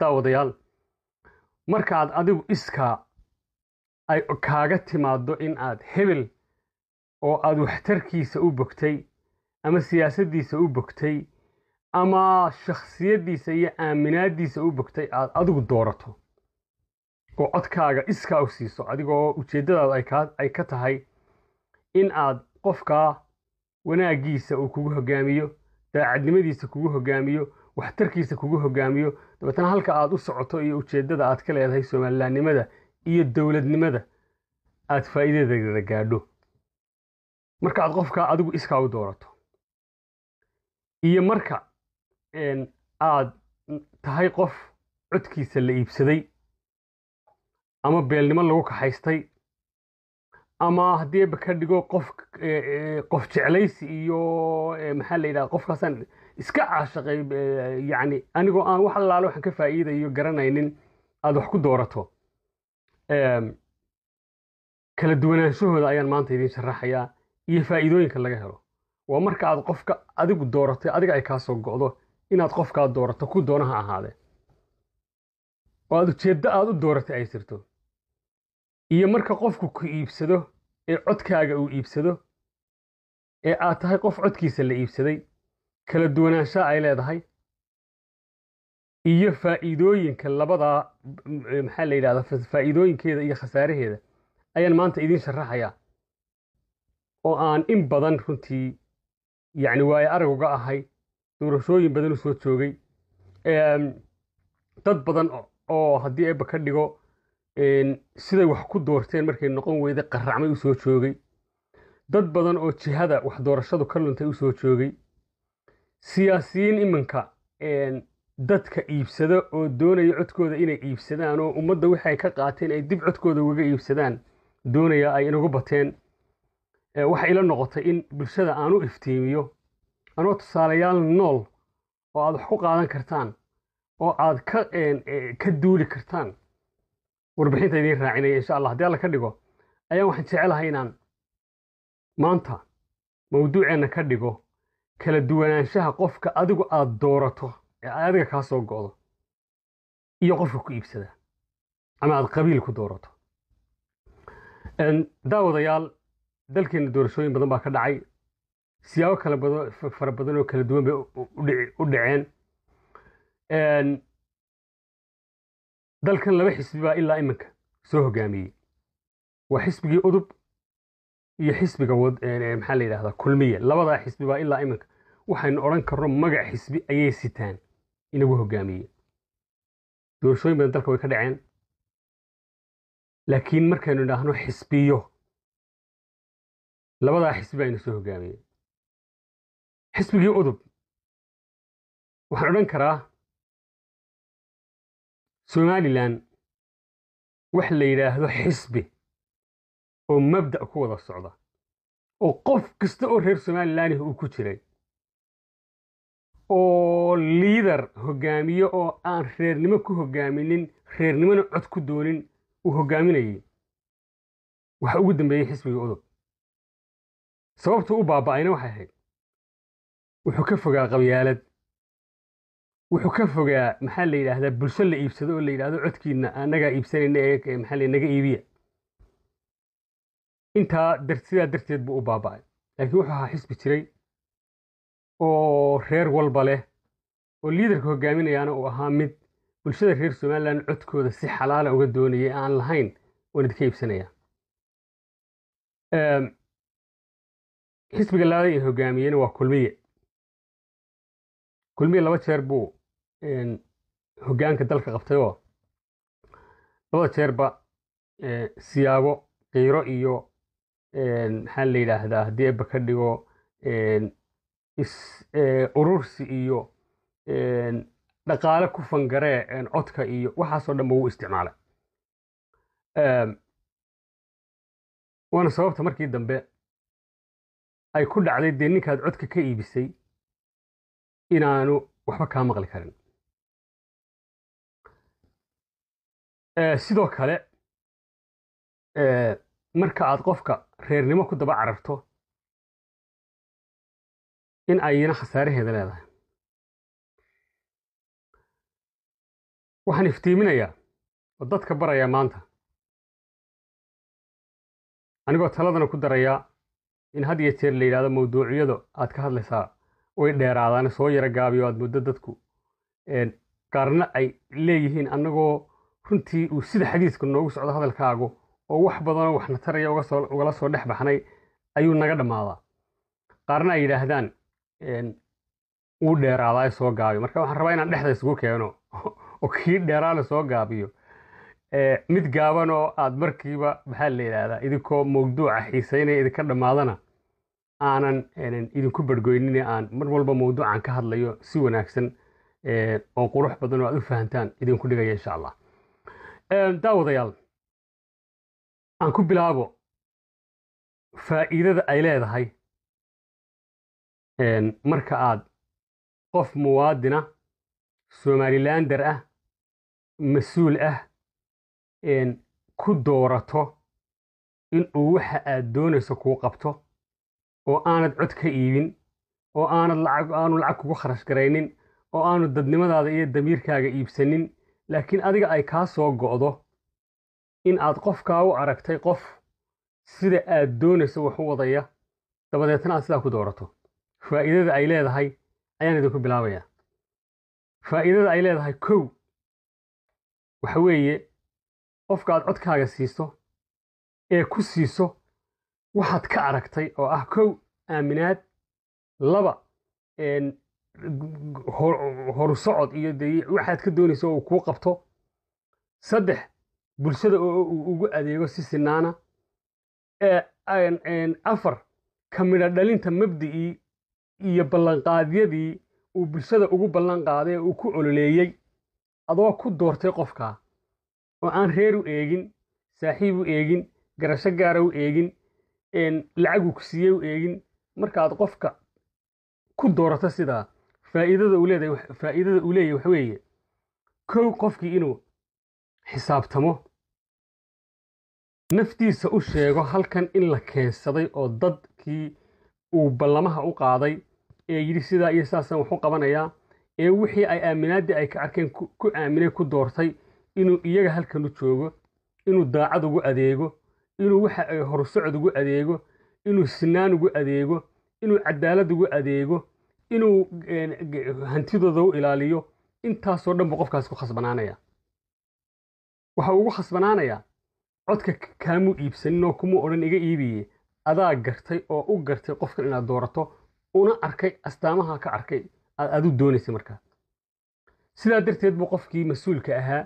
daawadeyaal markaad adigu iskaa ay kaaga timaaddo in aad hebel oo aad waxtarkiisa u bogtay ama siyaasaddiisa u bogtay ama shakhsiyaddiisa iyo aaminaaddiisa u bogtay aad adigu doorato oo codkaaga iskaa u siiso adigoo ujeeddadaadu ay ka tahay in aad qofkaa wanaaggiisa uu kugu hogaamiyo daacadnimadiisa kugu hogaamiyo waxtarkiisa kugu hogaamiyo dabeetna halka aad u socoto iyo ujeeddada aad ka leedahay somalilanimada iyo dowladnimada aad faa'iidadeeda gaadho marka aad qofka adigu iskaa u doorato iyo marka aad tahay qof codkiisa la iibsaday ama beelnimo lagu kaxaystay ama haddiiba ka dhigo qof e, e, qof jeclaysi iyo e, maxaa la yidhaha qofkaasaan iska caashaqay eh, yani anigoo aan wax allaale waxaan ka faa'iidayo garanaynin aada wax ku doorato ehm, kala duwanaanshahooda ayaan maanta idiin sharaxayaa iyo faa'iidooyinka laga helo waa marka aad qofka adigu dooratay adiga ay kaa soo go'do inaad qofkaa doorato ku doonaha ahaade oo aad ujeeddo aad u dooratay ay jirto iyo marka qofku ku iibsado ee codkaaga uu iibsado ee aad tahay qof codkiisa la iibsaday kala duwanaansha ay leedahay iyo faa'iidooyinka labadaa maxaa la yidhahda faa'iidooyinkeeda iyo khasaaraheeda ayaan maanta idiin sharaxayaa oo aan in badan runtii yacni waaye arag uga ahay doorashooyin badan u soo joogay dad badan oo haddii eebba ka dhigo siday wax ku doorteen markay noqon weyday qaracmay u soo joogay dad badan oo jihada wax doorashadu ka luntay u soo joogay siyaasiyiin iminka dadka iibsada oo doonaya codkooda inay iibsadaan oo ummadda waxay ka qaateen ay dib codkooda ugaga iibsadaan doonaya ay inagu bateen waxa ila noqotay in bulshada aan u iftiimiyo anoo tusaalayaal nool oo aad wax ku qaadan kartaan oo aad ka duuli kartaan warbixinta idiin raacinaya insha allah haddii alla ka dhigo ayaan waxaan jecelahay inaan maanta mawduuceenna ka dhigo kala duwanaanshaha qofka adigu aad doorato ee adiga kaa soo go'do iyo qofka ku iibsada ama aad qabiil ku doorato daawadayaal dalkeena doorashooyin badan baa ka dhacay siyaabo kala badan fara badan oo kala duwan bay u dhaceen dalkan laba xisbi baa ilaa iminka soo hogaamiyey waa xisbigii udub iyo xisbiga maxaa la yidhahdaa kulmiye labadaa xisbi baa ilaa iminka waxaynu odhan karno magac xisbi ayay sitaan inagu hogaamiye doorashooyin badan dalka way ka dhaceen laakiin markaynu idhaahno xisbiyo labadaa xisbi aynu soo hogaamiye xisbigii udub waxaan odhan karaa somalilan wax la yidhaahdo xisbi oo mabda' ku wada socda oo qof kasta oo reer somalilanah uu ku jiray oo liidar hogaamiyo oo aan reernimo ku hogaaminin reernimona cod ku doonin uu hogaaminayay waxa ugu dambeeyey xisbigii udub sababtuu u baaba'ayna waxay ahayd wuxuu ka fogaa qabyaalad wuxuu ka fogaa maxaa la yidhaahdaa bulsho la iibsado oo la yidhaahdo codkiinna annagaa iibsanayna ee maxaa naga iibiya intaa sidaa darteed buu u baaba'ay laakiin wuxuu ahaa xisbi jiray oo reer walba leh oo liidarka hogaaminayaana uu ahaa mid bulshada reer somaliland codkooda si xalaala ah uga doonayay aan lahayn waan idinka iibsanaya ehm, xisbiga laada ee hogaamiyena waa kulmiye kulmiye laba jeer buu hogaanka dalka qabtay oo labada jeerba siyaabo qiiro iyo maxaa la yidhaahdaa haddii eba ka dhigo is eh, urursi iyo eh, dhaqaale ku fangaree eh, codka iyo waxaasoo dhanba wuu isticmaalay waana sababta markii dambe ay ku dhacday dee ninkaad codka ka iibisay inaanu waxba kaa maqli karin sidoo kale marka aad qofka reernimo ku daba cararto in ayna khasaaraheeda leedahay waxaan iftiiminayaa oo dadka barayaa maanta anigoo taladana ku darayaa in had iyo jeer la yidhahdo mawduucyada aad ka hadlaysaa way dheeraadaan soo yara gaabiyo aad muddo dadku qaarna ay leeyihiin annagoo runtii uu sida xadiidka noogu socdo hadalkaagu oo wax badanoo waxna taraya ugala soo dhex baxnay ayuu naga dhammaadaa qaarna ay yidhaahdaan uu dheeraadaay soo gaabiyo marka waxaan rabaa inaan dhexda isugu keeno oo kii dheeraale soo gaabiyo mid gaaban oo aad markiiba maxaa la yidhaahdaa idinkoo mawduuca xiiseynaya idinka dhammaadana aanan idinku badhgoynine aan mar walba mawduucan ka hadlayo si wanaagsan oo qurux badan oo aad u fahantaan idinku dhigaya insha allah daawadayaal aan ku bilaabo faa'iidada ay leedahay marka aad qof muwaadina somalilander ah mas-uul ah ku doorato in uu waxa aad doonayso kuu qabto oo aanad cod ka iibin oo aanad aanu lacag kugu kharash garaynin oo aanu dadnimadaada iyo damiirkaaga iibsanin laakiin adiga ay kaa soo go'do in aad qofkaa u aragtay qof sida aad doonayso wax u wadaya dabadeetna aad sidaa ku doorato faa'iidada ay leedahay ayaan idinku bilaabayaa faa'iidada ay leedahay kow waxa weeye qofka aad codkaaga siiso ee ku siiso waxaad ka aragtay oo ah kow aaminaad laba horu socod iyo de waxaad ka doonaysa oo uu kuu qabto saddex bulshada oo uu ugu adeego si sinaana afar ka midha dhalinta mabdi'ii iyo ballanqaadyadii uu bulshada ugu ballan qaaday ee uu ku cololeeyey adoo ku doortay qofkaa oo aan reer u eegin saaxiib u eegin garasho gaara u eegin lacaguu ku siiyey u eegin markaad qofka ku doorato sidaa faa'iidada uu leedahay faa'iidada uu leeyahay waxa weeye kow qofkii inuu xisaabtamo naftiisa u sheego halkan in la keensaday oo dadkii uu ballamaha u qaaday yidhi sidaa iyo saasaan waxu qabanayaa ee wixii ay aaminaaddii ay ka arkeen ku aaminay ku doortay inuu iyaga halkanu joogo inuu daacad ugu adeego inuu waxa horsocod ugu adeego inuu sinaan ugu adeego inuu cadaalad ugu adeego inuu hantidooda u ilaaliyo intaasoo dhan buu qofkaas ku khasbanaanaya waxa ugu khasbanaanayaa codka kaamuu iibsanin oo kumuu odhan iga iibiye adaa gartay oo u gartay qofkan inaad doorato una arkay astaamaha ka arkay aad u doonaysay markaa sidaa darteed buu qofkii mas-uulka ahaa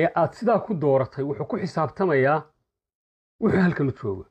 ee aad sidaa ku dooratay wuxuu ku xisaabtamayaa wuxuu halkan u joogo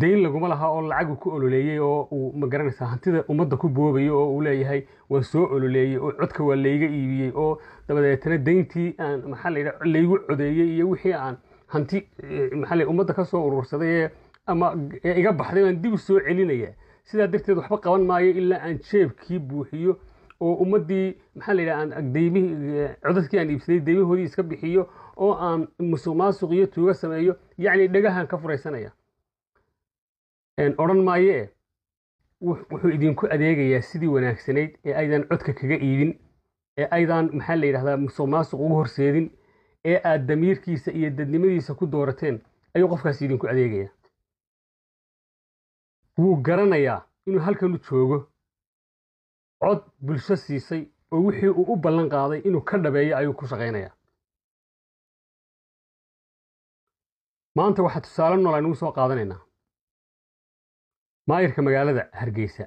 dayn laguma lahaa oo lacagu ku ololeeyey oo uu ma garanaysaa hantida ummadda ku boobaya oo uu leeyahay waa soo ololeeyey oo codka waa layga iibiyey oo dabadeetna dayntii aan maxaa la yidhaha laygu codeeyey iyo wixii aan hanti maxaa la ummadda ka soo urursaday ee ama iga baxday waan dib u soo celinaya sidaa darteed waxba qaban maayo ilaa aan jeebkii buuxiyo oo ummaddii maxaa layidhaha aan deymihii codadkii aan iibsaday deymahoodii iska bixiyo oo aan musuq maasuq iyo tuuga sameeyo yacni dhagahan ka furaysanaya odhan maayo wuxuu idinku adeegayaa sidii wanaagsanayd ee aydan codka kaga iibin ee aydan maxaa la yidhahdaa musuq maasuq ugu horseedin ee aad damiirkiisa iyo dadnimadiisa ku doorateen ayuu qofkaas idinku adeegayaa wuu garanayaa inuu halkanu joogo cod bulsho siisay oo wixii uu u ballan qaaday inuu ka dhabeeyo ayuu ku shaqaynayaa maanta waxaa tusaale nool aynugu soo qaadanaynaa maayirka magaalada hargeysa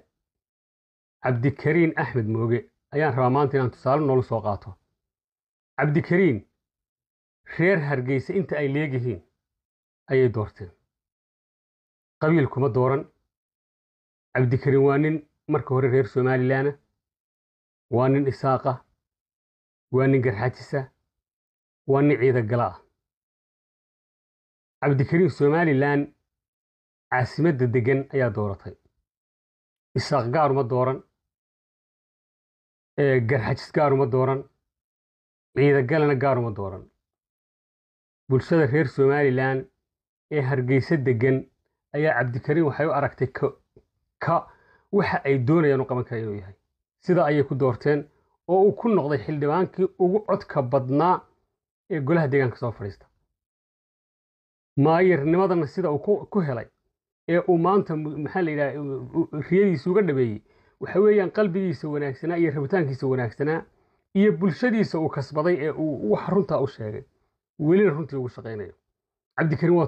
cabdikariin axmed mooge ayaan rabaa maanta inaan tusaale noolu soo qaato cabdikariin reer hargeysa inta ay leegihiin ayay doorteen qabiil qabiilkuma dooran cabdikarim waa nin marka hore reer somalilanah waa nin isaaqa waa nin garxajisa waa nin ciidagala ah cabdikariim somalilan caasimadda degan ayaa dooratay isaaq gaar uma dooran garxajis gaar uma dooran ciidagalana gaar uma dooran bulshada reer somalilan ee hargeysa degan ayaa cabdikariim waxay u aragtay ka waxa ay doonayaan u qaban inuu yahay sidaa ayay ku doorteen oo uu ku noqday xildhibaankii ugu codka badnaa ee golaha deegaanka soo fadhiista maayirnimadana sida uu ku helay ee uu maanta maxaa la yidhaha riyadiisa uga dhabeeyey waxa weeyaan qalbigiisa wanaagsanaa iyo rabitaankiisa wanaagsanaa iyo bulshadiisa uu kasbaday ee uu wax runtaa u sheegay welina runtii ugu shaqaynayo cabdikariim